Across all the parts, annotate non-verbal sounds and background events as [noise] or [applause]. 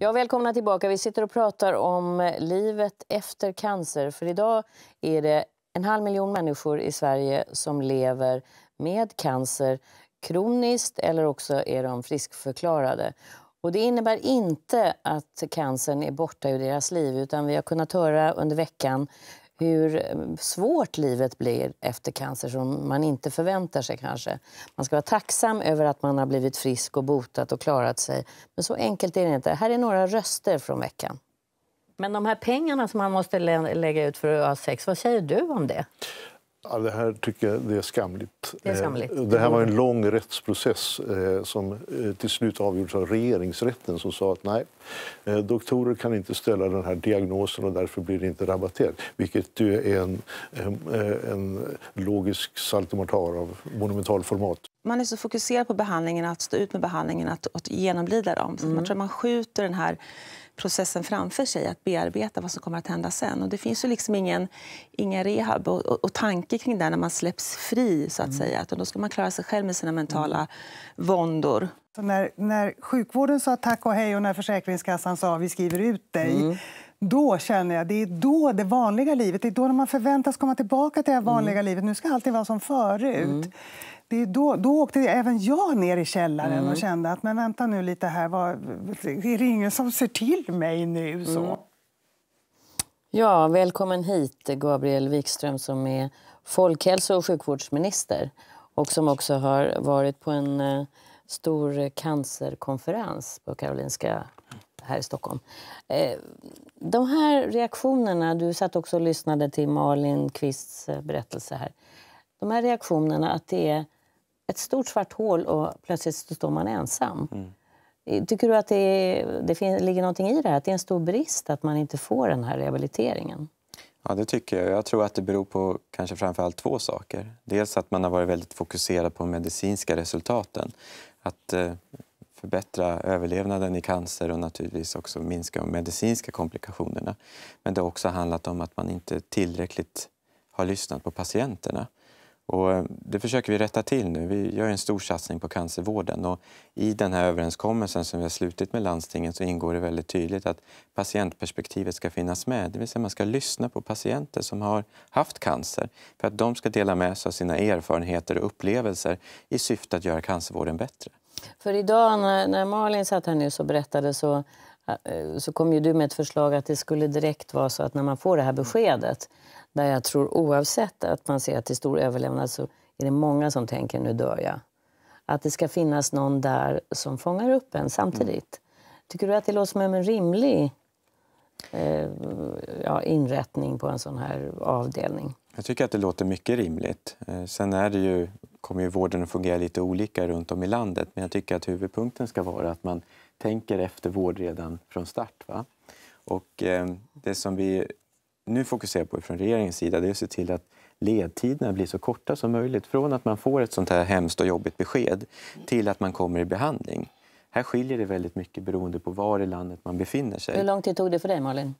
Ja, välkomna tillbaka. Vi sitter och pratar om livet efter cancer. För idag är det en halv miljon människor i Sverige som lever med cancer kroniskt eller också är de friskförklarade. Och det innebär inte att cancern är borta ur deras liv utan vi har kunnat höra under veckan hur eh, svårt livet blir efter cancer som man inte förväntar sig kanske. Man ska vara tacksam över att man har blivit frisk och botat och klarat sig. Men så enkelt är det inte. Här är några röster från veckan. Men de här pengarna som man måste lä lägga ut för att ha sex, vad säger du om det? Ja, det här tycker jag det är skamligt. Det, är eh, skamligt. det här var en mm. lång rättsprocess eh, som eh, till slut avgjordes av regeringsrätten som sa att nej, doktorer kan inte ställa den här diagnosen och därför blir det inte rabatterat. Vilket är en, en, en logisk saltomortar av monumentalformat man är så fokuserad på behandlingen, att stå ut med behandlingen, att, att genomlida dem. Så mm. man tror man skjuter den här processen framför sig, att bearbeta vad som kommer att hända sen. Och det finns ju liksom ingen, ingen rehab och, och, och tanke kring det när man släpps fri, så att mm. säga. Att då ska man klara sig själv med sina mentala mm. våndor. Så när, när sjukvården sa tack och hej och när Försäkringskassan sa vi skriver ut dig mm då känner jag, det är då det vanliga livet, det är då man förväntas komma tillbaka till det vanliga mm. livet. Nu ska allting vara som förut. Mm det är då, då åkte även jag ner i källaren mm. och kände att men vänta nu lite här, vad, är ingen som ser till mig nu? Så. Mm. Ja, välkommen hit Gabriel Wikström som är folkhälso och sjukvårdsminister och som också har varit på en eh, stor cancerkonferens på Karolinska här i Stockholm. Eh, de här reaktionerna, du satt också och lyssnade till Malin Kvists eh, berättelse här. De här reaktionerna att det är ett stort svart hål och plötsligt så står man ensam. Mm. Tycker du att det, är, det finns, ligger någonting i det här? Att det är en stor brist att man inte får den här rehabiliteringen? Ja, det tycker jag. Jag tror att det beror på kanske framförallt två saker. Dels att man har varit väldigt fokuserad på medicinska resultaten. Att eh, förbättra överlevnaden i cancer och naturligtvis också minska de medicinska komplikationerna. Men det har också handlat om att man inte tillräckligt har lyssnat på patienterna. Och eh, det försöker vi rätta till nu. Vi gör en stor satsning på cancervården. Och I den här överenskommelsen som vi har slutit med landstingen så ingår det väldigt tydligt att patientperspektivet ska finnas med. Det vill säga man ska lyssna på patienter som har haft cancer för att de ska dela med sig av sina erfarenheter och upplevelser i syfte att göra cancervården bättre. För idag när, Malin satt här nu och berättade så, eh, så kom ju du med ett förslag att det skulle direkt vara så att när man får det här beskedet där jag tror oavsett att man ser att det är stor överlevnad så är det många som tänker nu dör jag. Att det ska finnas någon där som fångar upp en samtidigt. Mm. Tycker du att det låter som en rimlig eh, ja, inrättning på en sån här avdelning? Jag tycker att det låter mycket rimligt. Eh, sen är det ju, kommer ju vården att fungera lite olika runt om i landet men jag tycker att huvudpunkten ska vara att man tänker efter vård redan från start. Va? Och eh, det som vi nu fokuserar på från regeringens sida det är att se till att ledtiderna blir så korta som möjligt. Från att man får ett sånt här hemskt och jobbigt besked till att man kommer i behandling. Här skiljer det väldigt mycket beroende på var i landet man befinner sig. Hur lång tid tog det för dig, Malin?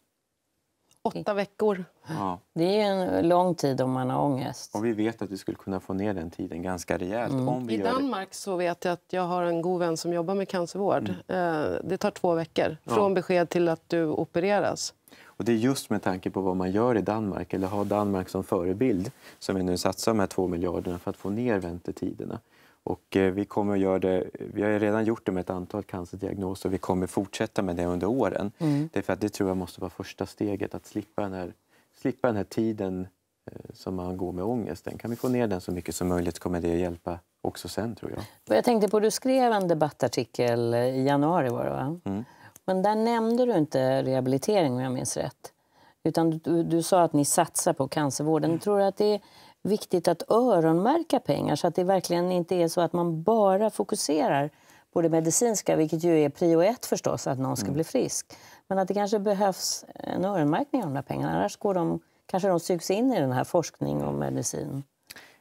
Åtta veckor. Ja. Det är en lång tid om man har ångest. Och vi vet att vi skulle kunna få ner den tiden ganska rejält. Mm. Om vi I Danmark så vet jag att jag har en god vän som jobbar med cancervård. Mm. Eh, det tar två veckor, från ja. besked till att du opereras. Och det är just med tanke på vad man gör i Danmark, eller har Danmark som förebild, som vi nu satsar de här 2 miljarderna för att få ner väntetiderna. Och eh, vi, kommer att göra det, vi har redan gjort det med ett antal cancerdiagnoser och vi kommer fortsätta med det under åren. Mm. Det, för att det tror jag måste vara första steget, att slippa den här, slippa den här tiden eh, som man går med ångesten. Kan vi få ner den så mycket som möjligt kommer det att hjälpa också sen, tror jag. Jag tänkte på, du skrev en debattartikel i januari var det, va? Mm. Men där nämnde du inte rehabilitering om jag minns rätt. Utan du, du sa att ni satsar på cancervården. Mm. Tror du att det är viktigt att öronmärka pengar så att det verkligen inte är så att man bara fokuserar på det medicinska, vilket ju är prio ett förstås, att någon ska mm. bli frisk. Men att det kanske behövs en öronmärkning av de där pengarna, annars går de, kanske de sugs in i den här forskning om medicin.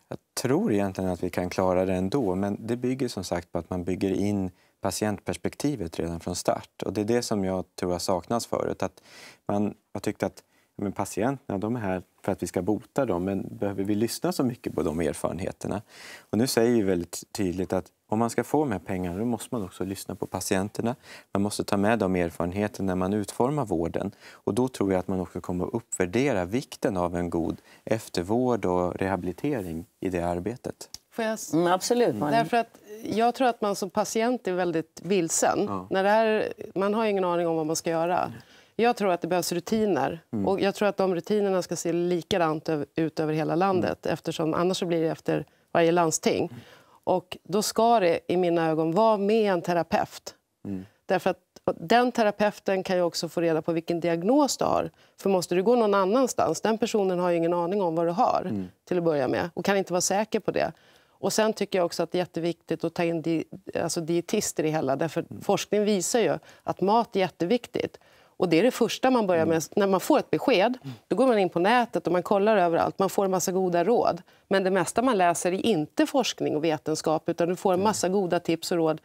Jag tror egentligen att vi kan klara det ändå, men det bygger som sagt på att man bygger in patientperspektivet redan från start. Och det är det som jag tror har saknats förut. Att man har tyckt att men patienterna de är här för att vi ska bota dem, men behöver vi lyssna så mycket på de erfarenheterna? Och nu säger vi väldigt tydligt att om man ska få de här pengarna då måste man också lyssna på patienterna. Man måste ta med de erfarenheterna när man utformar vården. Och då tror jag att man också kommer att uppvärdera vikten av en god eftervård och rehabilitering i det arbetet. Får jag... Mm, absolut. Man... Mm. Därför att jag tror att man som patient är väldigt vilsen. Ja. När det här, man har ingen aning om vad man ska göra. Jag tror att det behövs rutiner. Mm. Och jag tror att de rutinerna ska se likadant ut över hela landet. Mm. Eftersom annars blir det efter varje landsting. Och då ska det i mina ögon vara med en terapeut. Mm. Därför att den terapeuten kan ju också få reda på vilken diagnos du har. För måste du gå någon annanstans, den personen har ju ingen aning om vad du har mm. till att börja med och kan inte vara säker på det. Och Sen tycker jag också att det är jätteviktigt att ta in di, alltså dietister i hela. Därför mm. Forskning visar ju att mat är jätteviktigt. Och Det är det första man börjar med. Mm. När man får ett besked mm. då går man in på nätet och man kollar överallt. Man får en massa goda råd. Men det mesta man läser är inte forskning och vetenskap utan du får en mm. massa goda tips och råd.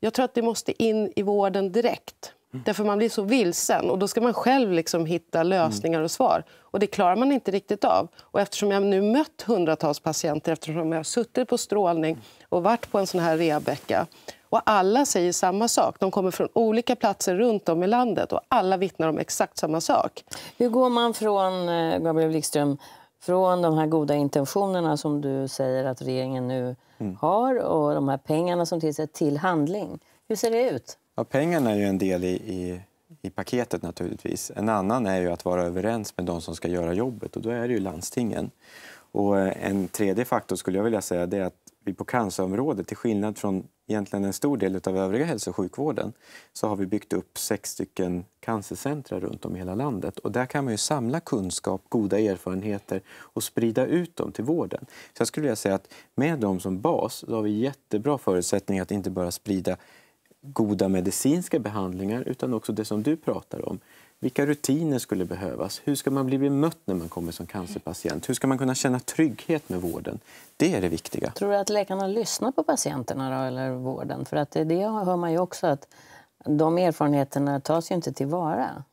Jag tror att det måste in i vården direkt. Därför man blir så vilsen och då ska man själv liksom hitta lösningar och svar. Och det klarar man inte riktigt av. Och eftersom jag nu mött hundratals patienter, eftersom jag har suttit på strålning och varit på en sån här rehabvecka. Och alla säger samma sak. De kommer från olika platser runt om i landet och alla vittnar om exakt samma sak. Hur går man från, eh, Gabriel Wikström, från de här goda intentionerna som du säger att regeringen nu mm. har och de här pengarna som tillsätts till handling? Hur ser det ut? Ja, pengarna är ju en del i, i, i, paketet naturligtvis. En annan är ju att vara överens med de som ska göra jobbet och då är det ju landstingen. Och eh, en tredje faktor skulle jag vilja säga det är att vi på cancerområdet, till skillnad från egentligen en stor del av övriga hälso och sjukvården, så har vi byggt upp sex stycken cancercentra runt om i hela landet. Och där kan man ju samla kunskap, goda erfarenheter och sprida ut dem till vården. Så jag skulle vilja säga att med dem som bas så har vi jättebra förutsättningar att inte bara sprida goda medicinska behandlingar utan också det som du pratar om. Vilka rutiner skulle behövas? Hur ska man bli bemött när man kommer som cancerpatient? Hur ska man kunna känna trygghet med vården? Det är det viktiga. Tror du att läkarna lyssnar på patienterna då, eller vården? För att det hör man ju också att de erfarenheterna tas ju inte tillvara.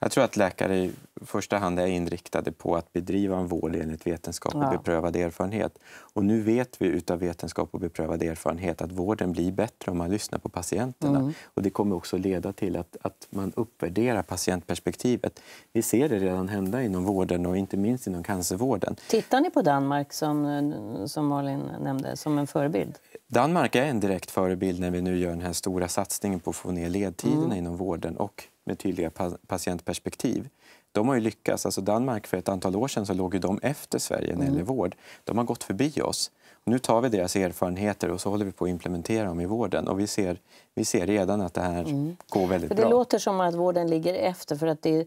Jag tror att läkare i första hand är inriktade på att bedriva en vård enligt vetenskap och ja. beprövad erfarenhet. Och nu vet vi utav vetenskap och beprövad erfarenhet att vården blir bättre om man lyssnar på patienterna. Mm. Och det kommer också leda till att, att man uppvärderar patientperspektivet. Vi ser det redan hända inom vården och inte minst inom cancervården. Tittar ni på Danmark som, som Malin nämnde, som en förebild? Danmark är en direkt förebild när vi nu gör den här stora satsningen på att få ner ledtiderna mm. inom vården. Och med tydliga patientperspektiv. De har ju lyckats. Alltså Danmark för ett antal år sedan så låg ju de efter Sverige när det gäller mm. vård. De har gått förbi oss. Nu tar vi deras erfarenheter och så håller vi på att implementera dem i vården. Och vi ser, vi ser redan att det här mm. går väldigt för det bra. Det låter som att vården ligger efter. för att det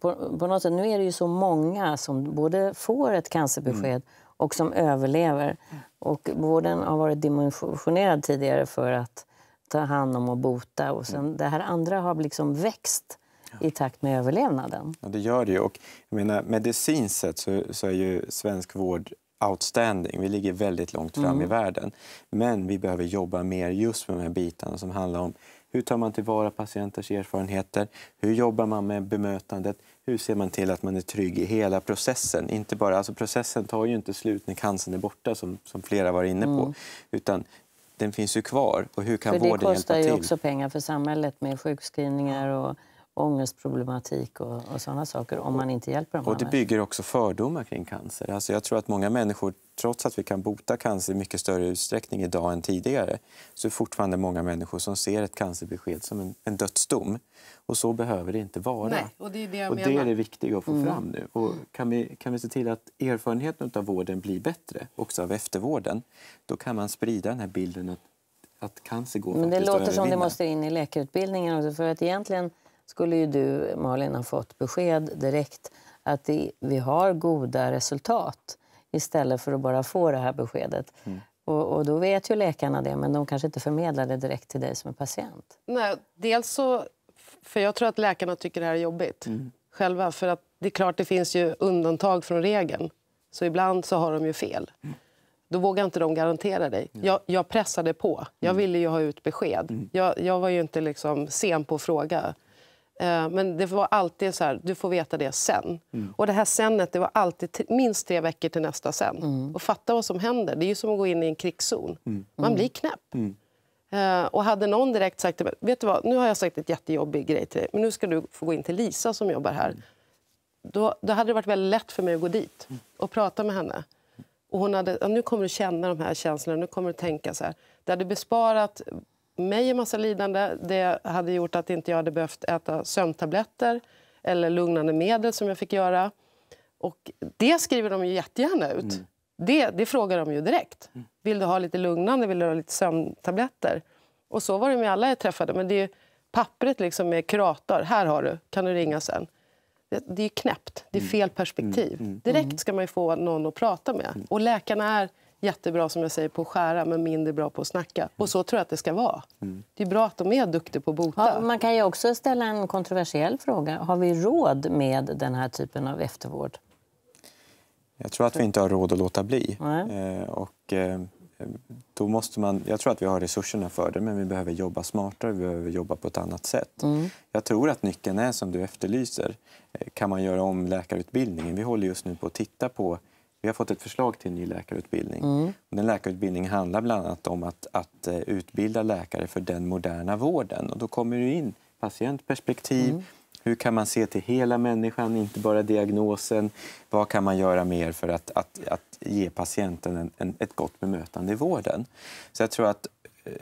på, på något sätt, Nu är det ju så många som både får ett cancerbesked mm. och som överlever. Mm. Och vården har varit dimensionerad tidigare för att ta hand om och bota. Och sen, mm. det här andra har liksom växt i takt med överlevnaden. Ja, det gör det ju. Och jag menar, medicinskt sett så, så, är ju svensk vård outstanding. Vi ligger väldigt långt fram mm. i världen. Men vi behöver jobba mer just med de här bitarna som handlar om hur tar man tillvara patienters erfarenheter? Hur jobbar man med bemötandet? Hur ser man till att man är trygg i hela processen? Inte bara, alltså processen tar ju inte slut när cancern är borta, som, som flera var inne på. Mm. Utan den finns ju kvar. Och hur kan för vården hjälpa till? Det kostar ju också pengar för samhället med sjukskrivningar och ångestproblematik och, och sådana saker om man inte hjälper dem. Och det bygger också fördomar kring cancer. Alltså jag tror att många människor, trots att vi kan bota cancer i mycket större utsträckning idag än tidigare, så är fortfarande många människor som ser ett cancerbesked som en, en dödsdom. Och så behöver det inte vara. Nej, och det är det, och det, är det viktiga att få mm. fram nu. Och kan, vi, kan vi se till att erfarenheten av vården blir bättre, också av eftervården, då kan man sprida den här bilden att, att cancer går Men Det låter som det måste in i läkarutbildningen också, för att egentligen skulle ju du, Malin, ha fått besked direkt att det, vi har goda resultat istället för att bara få det här beskedet. Mm. Och, och, då vet ju läkarna det, men de kanske inte förmedlar det direkt till dig som patient. Nej, dels så... För jag tror att läkarna tycker det här är jobbigt mm. själva. För att det är klart, det finns ju undantag från regeln. Så ibland så har de ju fel. Mm. Då vågar inte de garantera dig. Mm. Jag, jag, pressade på. Jag mm. ville ju ha ut besked. Mm. Jag, jag, var ju inte liksom sen på att fråga. Eh, men det var alltid så här, du får veta det sen. Mm. Och det här senet, det var alltid minst tre veckor till nästa sen. Mm. Och fatta vad som händer. Det är ju som att gå in i en krigszon. Mm. Man mm. blir knäpp. Mm. Eh, och hade någon direkt sagt till mig, vet du vad, nu har jag sagt ett jättejobbig grej till dig, men nu ska du få gå in till Lisa som jobbar här. Mm. Då, då hade det varit väldigt lätt för mig att gå dit och prata med henne. Och hon hade, nu kommer du känna de här känslorna, nu kommer du tänka så här. Det hade besparat mig en massa lidande. Det hade gjort att inte jag hade behövt äta sömntabletter eller lugnande medel som jag fick göra. Och det skriver de ju jättegärna ut. Mm. Det, det, frågar de ju direkt. Mm. Vill du ha lite lugnande? Vill du ha lite sömntabletter? Och så var det med alla jag träffade. Men det är ju, pappret liksom med kurator. Här har du, kan du ringa sen? Det, det är knäppt. Det är mm. fel perspektiv. Mm. Direkt ska man få någon att prata med. Och läkarna är jättebra som jag säger på att skära men mindre bra på att snacka. Och så tror jag att det ska vara. Det är bra att de är duktiga på att bota. Ja, man kan ju också ställa en kontroversiell fråga. Har vi råd med den här typen av eftervård? Jag tror att vi inte har råd att låta bli. Mm. och, eh, då måste man, jag tror att vi har resurserna för det, men vi behöver jobba smartare vi behöver jobba på ett annat sätt. Mm. Jag tror att nyckeln är, som du efterlyser, eh, kan man göra om läkarutbildningen? Vi håller just nu på att titta på vi har fått ett förslag till en ny läkarutbildning. Mm. Den läkarutbildningen handlar bland annat om att, att eh, utbilda läkare för den moderna vården. Och då kommer det in patientperspektiv. Mm. Hur kan man se till hela människan, inte bara diagnosen? Vad kan man göra mer för att, att, att ge patienten en, en, ett gott bemötande i vården? Så jag tror att eh,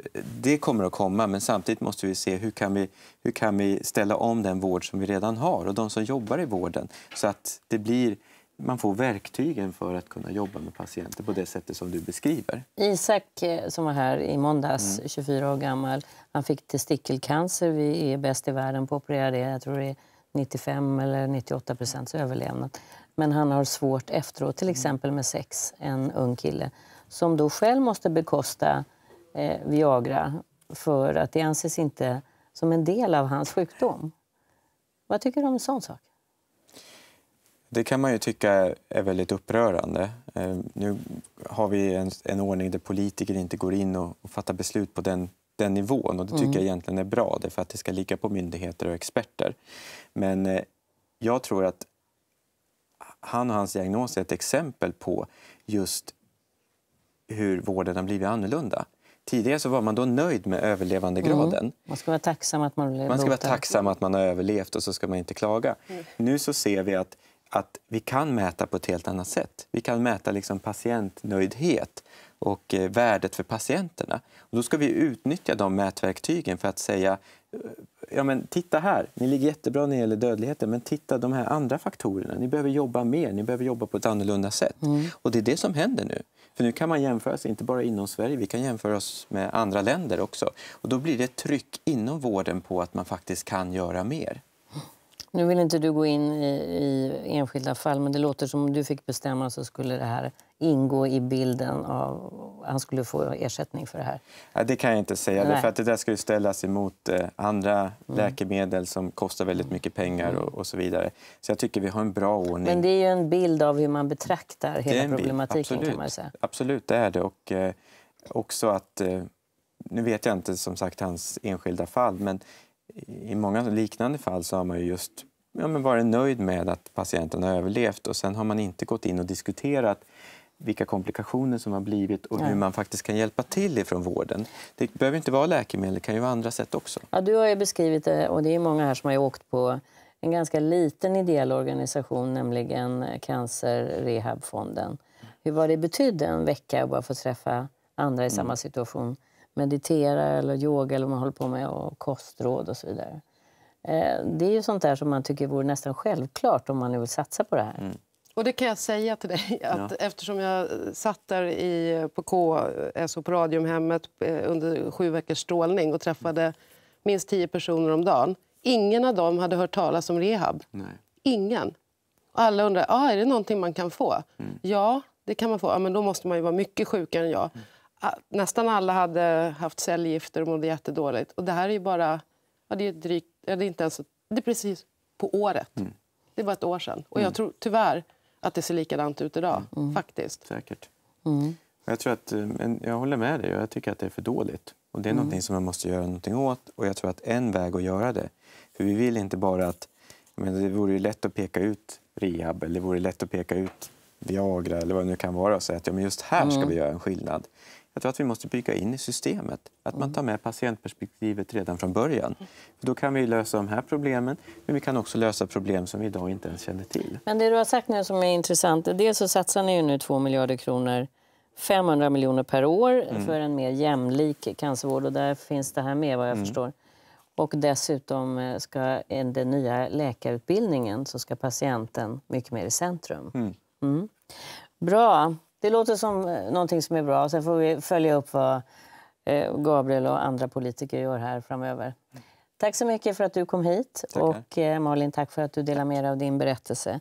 det kommer att komma, men samtidigt måste vi se hur kan vi, hur kan vi ställa om den vård som vi redan har och de som jobbar i vården så att det blir man får verktygen för att kunna jobba med patienter på det sättet som du beskriver. Isak eh, som var här i måndags, mm. 24 år gammal, han fick testikelcancer. Vi är bäst i världen på att operera det. Jag tror det är 95 eller 98 procents överlevnad. Men han har svårt efteråt, till mm. exempel med sex, en ung kille som då själv måste bekosta eh, Viagra för att det anses inte som en del av hans sjukdom. Vad tycker du om en sån sak? Det kan man ju tycka är väldigt upprörande. Eh, nu har vi en, en ordning där politiker inte går in och, och fattar beslut på den, den nivån. Och det tycker mm. jag egentligen är bra, för att det ska ligga på myndigheter och experter. Men eh, jag tror att han och hans diagnos är ett exempel på just hur vården har blivit annorlunda. Tidigare så var man då nöjd med överlevandegraden. Mm. Man ska vara tacksam att man blev Man ska vara tacksam att man har överlevt och så ska man inte klaga. Mm. Nu så ser vi att att vi kan mäta på ett helt annat sätt. Vi kan mäta liksom patientnöjdhet och eh, värdet för patienterna. Och då ska vi utnyttja de mätverktygen för att säga eh, ja men titta här, ni ligger jättebra när det gäller dödligheten men titta de här andra faktorerna, ni behöver jobba mer, ni behöver jobba på ett annorlunda sätt. Mm. Och det är det som händer nu. För nu kan man jämföra sig inte bara inom Sverige, vi kan jämföra oss med andra länder också. Och då blir det ett tryck inom vården på att man faktiskt kan göra mer. Nu vill inte du gå in i, i, enskilda fall, men det låter som om du fick bestämma så skulle det här ingå i bilden av han skulle få ersättning för det här? Ja, det kan jag inte säga, Nej. för att det där ska ju ställas emot eh, andra mm. läkemedel som kostar väldigt mycket pengar mm. och, och, så vidare. Så jag tycker vi har en bra ordning. Men det är ju en bild av hur man betraktar hela problematiken Absolut. kan man säga. Absolut, det är det. Och eh, också att, eh, nu vet jag inte som sagt hans enskilda fall, men i många liknande fall så har man ju just ja, men varit nöjd med att patienten har överlevt och sen har man inte gått in och diskuterat vilka komplikationer som har blivit och hur man faktiskt kan hjälpa till ifrån vården. Det behöver inte vara läkemedel, det kan ju vara andra sätt också. Ja, du har ju beskrivit det och det är många här som har åkt på en ganska liten ideell organisation, nämligen Cancerrehabfonden. Hur var det betydde en vecka bara få träffa andra i mm. samma situation mediterar eller yoga eller man håller på med och kostråd och så vidare. Eh, det är ju sånt där som man tycker vore nästan självklart om man nu vill satsa på det här. Mm. Och det kan jag säga till dig, [laughs] att ja. eftersom jag satt där i, på KSO eh, på Radiumhemmet eh, under sju veckors strålning och träffade minst tio personer om dagen. Ingen av dem hade hört talas om rehab. Nej. Ingen. Alla undrar, ah, är det någonting man kan få? Mm. Ja, det kan man få. Ja, men då måste man ju vara mycket sjukare än jag. Mm nästan alla hade haft cellgifter och mådde jättedåligt. Och det här är ju bara... det är drygt... det är inte ens... Det är precis på året. Mm. Det var ett år sedan. Och jag mm. tror tyvärr att det ser likadant ut idag, mm. mm. faktiskt. Säkert. Mm. Jag, tror att, eh, jag håller med dig. Jag tycker att det är för dåligt. Och det är mm. som man måste göra någonting åt. Och jag tror att en väg att göra det... För vi vill inte bara att... Men det vore ju lätt att peka ut rehab eller det vore lätt att peka ut Viagra eller vad det nu kan vara och säga att ja, men just här ska mm. vi göra en skillnad. Jag tror att vi måste bygga in i systemet att man mm. tar med patientperspektivet redan från början. För då kan vi lösa de här problemen, men vi kan också lösa problem som vi idag inte ens känner till. Men det du har sagt nu som är intressant, dels så satsar ni ju nu 2 miljarder kronor 500 miljoner per år mm. för en mer jämlik cancervård och där finns det här med vad jag mm. förstår. Och dessutom eh, ska i den nya läkarutbildningen så ska patienten mycket mer i centrum. Mm. mm. Bra. Det låter som eh, någonting som är bra. Sen får vi följa upp vad eh, Gabriel och andra politiker gör här framöver. Tack så mycket för att du kom hit. Tackar. Och eh, Malin, tack för att du delar med dig av din berättelse.